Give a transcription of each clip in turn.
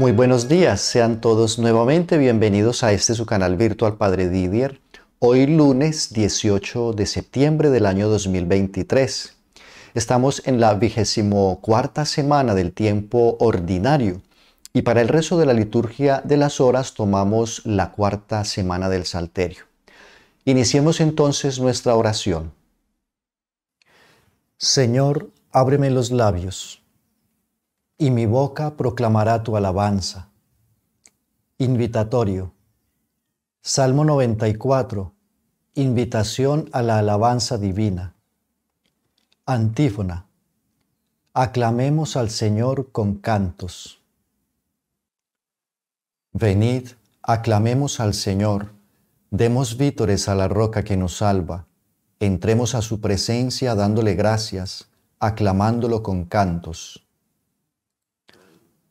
Muy buenos días, sean todos nuevamente bienvenidos a este su canal virtual Padre Didier. Hoy lunes 18 de septiembre del año 2023. Estamos en la vigésimo cuarta semana del tiempo ordinario y para el resto de la liturgia de las horas tomamos la cuarta semana del Salterio. Iniciemos entonces nuestra oración. Señor, ábreme los labios y mi boca proclamará tu alabanza. Invitatorio. Salmo 94. Invitación a la alabanza divina. Antífona. Aclamemos al Señor con cantos. Venid, aclamemos al Señor, demos vítores a la roca que nos salva, entremos a su presencia dándole gracias, aclamándolo con cantos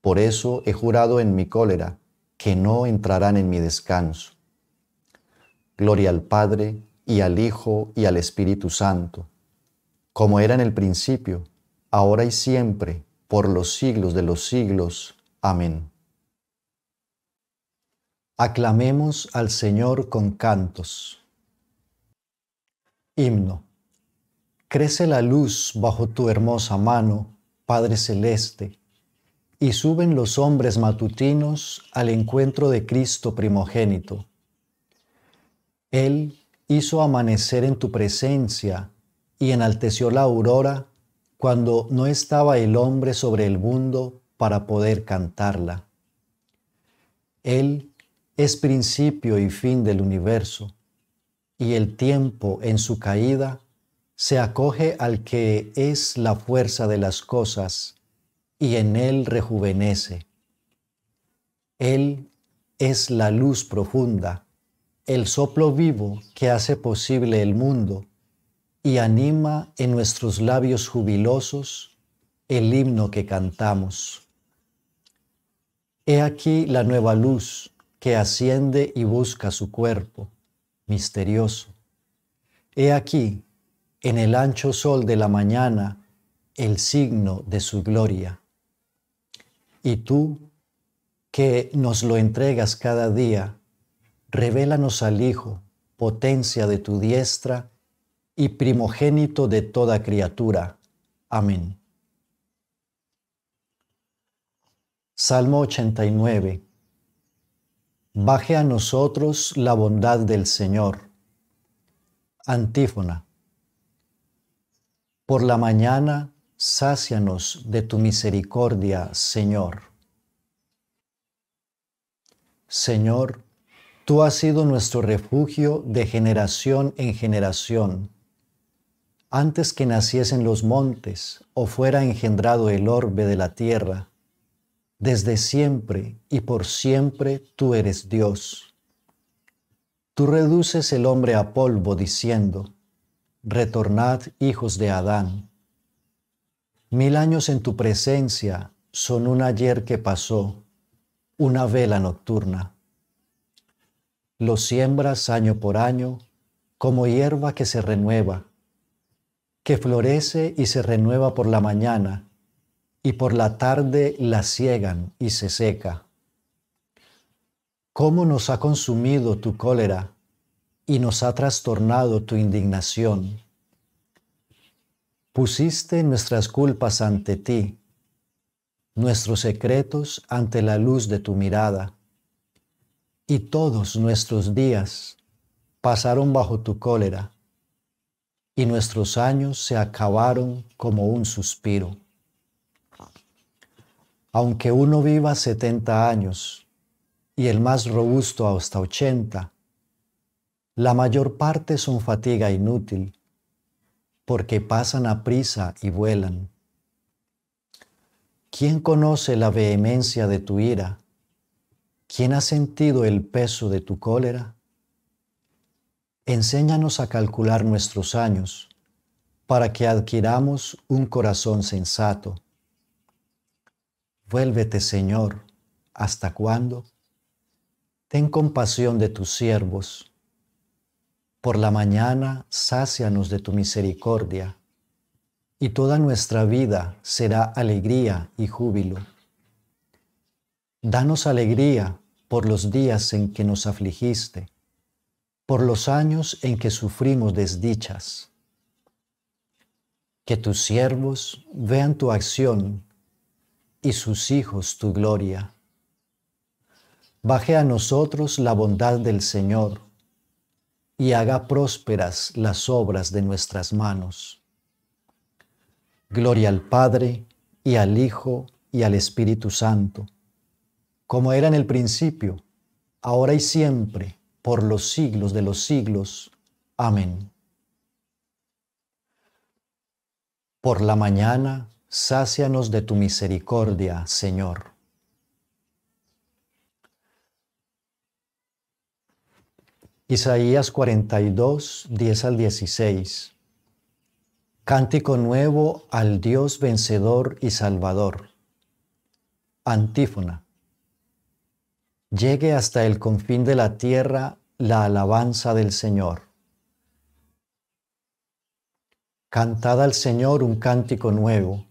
por eso he jurado en mi cólera que no entrarán en mi descanso. Gloria al Padre y al Hijo y al Espíritu Santo, como era en el principio, ahora y siempre, por los siglos de los siglos. Amén. Aclamemos al Señor con cantos. Himno. Crece la luz bajo tu hermosa mano, Padre Celeste y suben los hombres matutinos al encuentro de Cristo primogénito. Él hizo amanecer en tu presencia y enalteció la aurora cuando no estaba el hombre sobre el mundo para poder cantarla. Él es principio y fin del universo, y el tiempo en su caída se acoge al que es la fuerza de las cosas y en Él rejuvenece. Él es la luz profunda, el soplo vivo que hace posible el mundo y anima en nuestros labios jubilosos el himno que cantamos. He aquí la nueva luz que asciende y busca su cuerpo, misterioso. He aquí, en el ancho sol de la mañana, el signo de su gloria. Y tú, que nos lo entregas cada día, revélanos al Hijo, potencia de tu diestra y primogénito de toda criatura. Amén. Salmo 89. Baje a nosotros la bondad del Señor. Antífona. Por la mañana Sácianos de tu misericordia, Señor. Señor, tú has sido nuestro refugio de generación en generación. Antes que naciesen los montes o fuera engendrado el orbe de la tierra, desde siempre y por siempre tú eres Dios. Tú reduces el hombre a polvo diciendo, retornad hijos de Adán Mil años en tu presencia son un ayer que pasó, una vela nocturna. Lo siembras año por año como hierba que se renueva, que florece y se renueva por la mañana, y por la tarde la ciegan y se seca. ¿Cómo nos ha consumido tu cólera y nos ha trastornado tu indignación? Pusiste nuestras culpas ante ti, nuestros secretos ante la luz de tu mirada, y todos nuestros días pasaron bajo tu cólera, y nuestros años se acabaron como un suspiro. Aunque uno viva setenta años y el más robusto hasta ochenta, la mayor parte son fatiga inútil porque pasan a prisa y vuelan. ¿Quién conoce la vehemencia de tu ira? ¿Quién ha sentido el peso de tu cólera? Enséñanos a calcular nuestros años para que adquiramos un corazón sensato. Vuélvete, Señor, ¿hasta cuándo? Ten compasión de tus siervos por la mañana, sácianos de tu misericordia, y toda nuestra vida será alegría y júbilo. Danos alegría por los días en que nos afligiste, por los años en que sufrimos desdichas. Que tus siervos vean tu acción y sus hijos tu gloria. Baje a nosotros la bondad del Señor y haga prósperas las obras de nuestras manos. Gloria al Padre, y al Hijo, y al Espíritu Santo, como era en el principio, ahora y siempre, por los siglos de los siglos. Amén. Por la mañana, sácianos de tu misericordia, Señor Isaías 42, 10 al 16. Cántico nuevo al Dios vencedor y salvador. Antífona. Llegue hasta el confín de la tierra la alabanza del Señor. Cantad al Señor un cántico nuevo.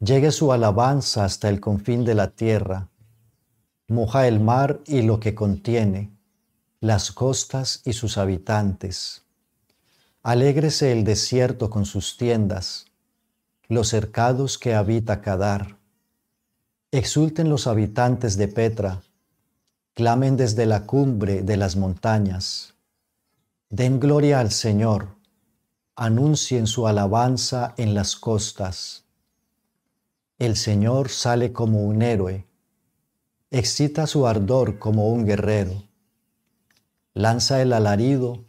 Llegue su alabanza hasta el confín de la tierra. Moja el mar y lo que contiene las costas y sus habitantes. Alégrese el desierto con sus tiendas, los cercados que habita Kadar. Exulten los habitantes de Petra, clamen desde la cumbre de las montañas. Den gloria al Señor, anuncien su alabanza en las costas. El Señor sale como un héroe, excita su ardor como un guerrero lanza el alarido,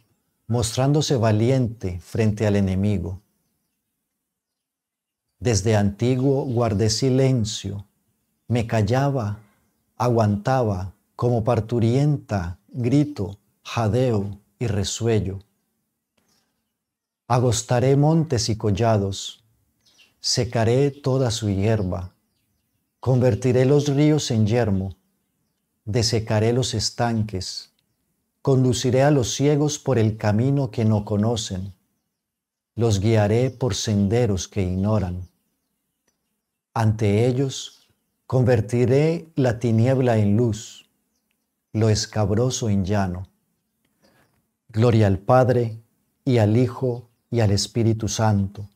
mostrándose valiente frente al enemigo. Desde antiguo guardé silencio, me callaba, aguantaba como parturienta grito, jadeo y resuello. Agostaré montes y collados, secaré toda su hierba, convertiré los ríos en yermo, desecaré los estanques, Conduciré a los ciegos por el camino que no conocen. Los guiaré por senderos que ignoran. Ante ellos convertiré la tiniebla en luz, lo escabroso en llano. Gloria al Padre y al Hijo y al Espíritu Santo,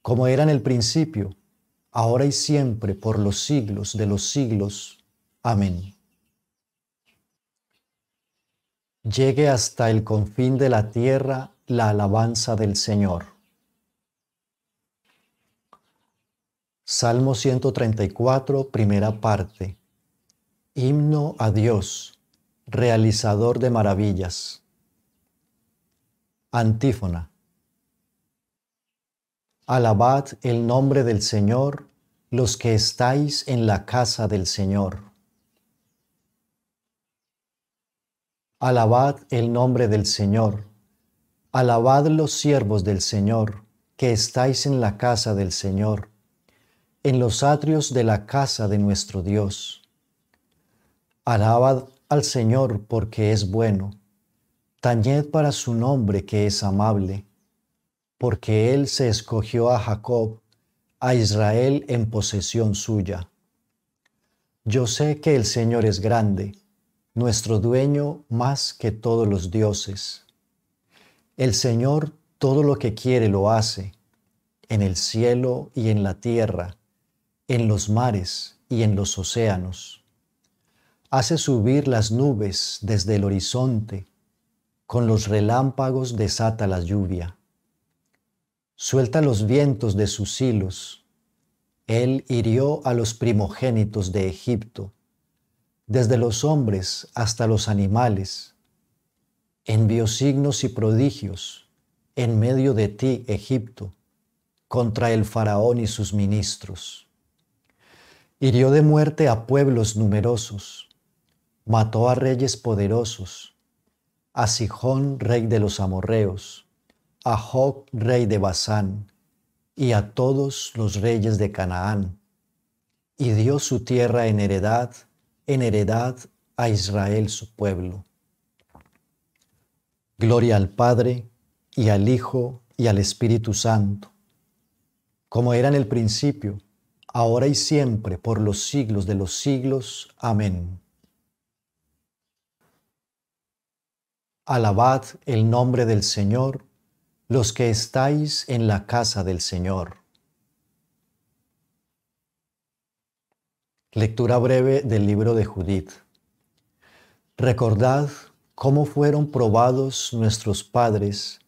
como era en el principio, ahora y siempre, por los siglos de los siglos. Amén. llegue hasta el confín de la tierra la alabanza del Señor. Salmo 134, primera parte. Himno a Dios, realizador de maravillas. Antífona. Alabad el nombre del Señor, los que estáis en la casa del Señor. Alabad el nombre del Señor. Alabad los siervos del Señor, que estáis en la casa del Señor, en los atrios de la casa de nuestro Dios. Alabad al Señor porque es bueno. Tañed para su nombre que es amable, porque Él se escogió a Jacob, a Israel en posesión suya. Yo sé que el Señor es grande nuestro dueño más que todos los dioses. El Señor todo lo que quiere lo hace, en el cielo y en la tierra, en los mares y en los océanos. Hace subir las nubes desde el horizonte, con los relámpagos desata la lluvia. Suelta los vientos de sus hilos, Él hirió a los primogénitos de Egipto desde los hombres hasta los animales. Envió signos y prodigios en medio de ti, Egipto, contra el faraón y sus ministros. Hirió de muerte a pueblos numerosos, mató a reyes poderosos, a Sijón, rey de los amorreos, a Joc, rey de Basán, y a todos los reyes de Canaán, y dio su tierra en heredad en heredad a Israel su pueblo. Gloria al Padre y al Hijo y al Espíritu Santo, como era en el principio, ahora y siempre, por los siglos de los siglos. Amén. Alabad el nombre del Señor, los que estáis en la casa del Señor. Lectura breve del libro de Judith. Recordad cómo fueron probados nuestros padres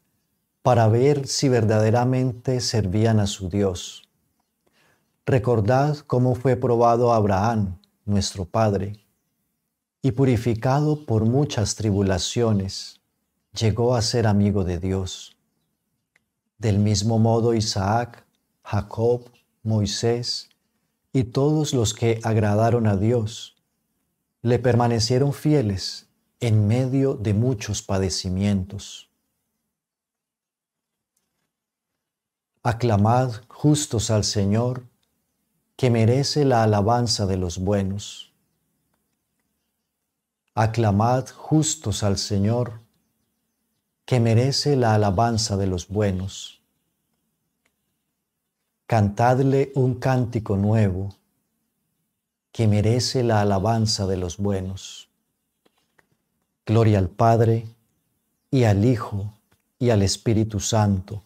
para ver si verdaderamente servían a su Dios. Recordad cómo fue probado Abraham, nuestro Padre, y purificado por muchas tribulaciones, llegó a ser amigo de Dios. Del mismo modo Isaac, Jacob, Moisés, y todos los que agradaron a Dios le permanecieron fieles en medio de muchos padecimientos. Aclamad justos al Señor, que merece la alabanza de los buenos. Aclamad justos al Señor, que merece la alabanza de los buenos cantadle un cántico nuevo que merece la alabanza de los buenos. Gloria al Padre y al Hijo y al Espíritu Santo.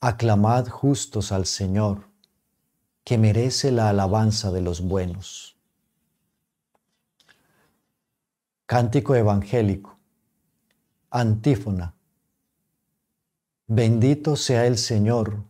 Aclamad justos al Señor, que merece la alabanza de los buenos. Cántico evangélico. Antífona. Bendito sea el Señor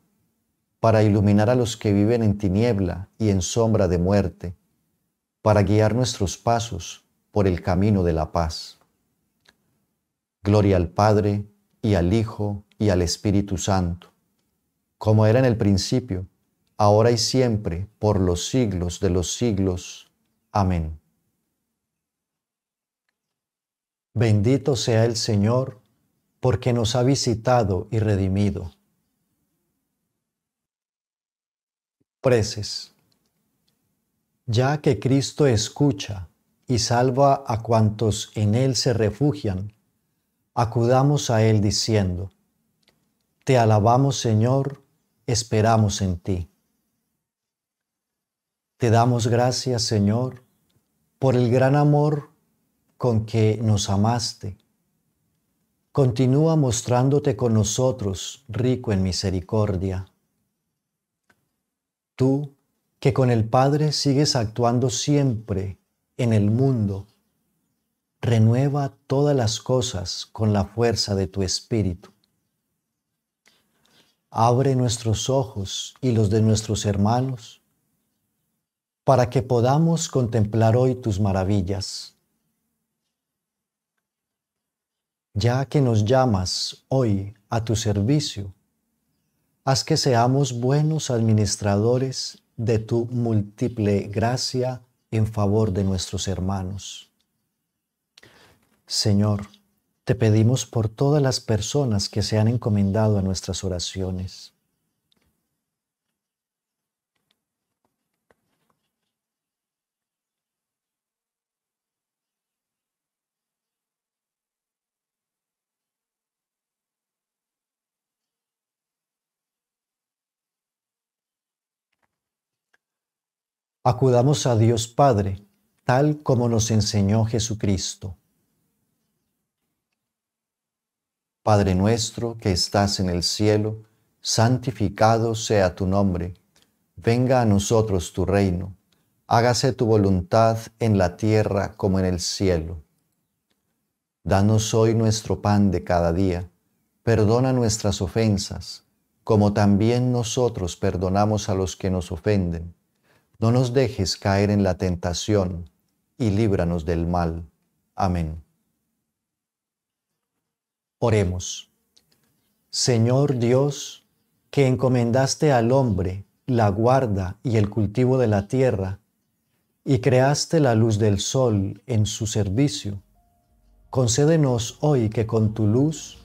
para iluminar a los que viven en tiniebla y en sombra de muerte, para guiar nuestros pasos por el camino de la paz. Gloria al Padre, y al Hijo, y al Espíritu Santo, como era en el principio, ahora y siempre, por los siglos de los siglos. Amén. Bendito sea el Señor, porque nos ha visitado y redimido preces. Ya que Cristo escucha y salva a cuantos en Él se refugian, acudamos a Él diciendo, Te alabamos Señor, esperamos en ti. Te damos gracias Señor por el gran amor con que nos amaste. Continúa mostrándote con nosotros, rico en misericordia tú que con el Padre sigues actuando siempre en el mundo, renueva todas las cosas con la fuerza de tu espíritu. Abre nuestros ojos y los de nuestros hermanos para que podamos contemplar hoy tus maravillas. Ya que nos llamas hoy a tu servicio, Haz que seamos buenos administradores de tu múltiple gracia en favor de nuestros hermanos. Señor, te pedimos por todas las personas que se han encomendado a nuestras oraciones. acudamos a Dios Padre, tal como nos enseñó Jesucristo. Padre nuestro que estás en el cielo, santificado sea tu nombre, venga a nosotros tu reino, hágase tu voluntad en la tierra como en el cielo. Danos hoy nuestro pan de cada día, perdona nuestras ofensas, como también nosotros perdonamos a los que nos ofenden no nos dejes caer en la tentación y líbranos del mal. Amén. Oremos. Señor Dios, que encomendaste al hombre la guarda y el cultivo de la tierra, y creaste la luz del sol en su servicio, concédenos hoy que con tu luz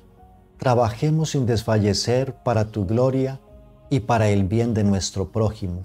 trabajemos sin desfallecer para tu gloria y para el bien de nuestro prójimo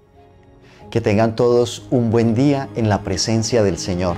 Que tengan todos un buen día en la presencia del Señor.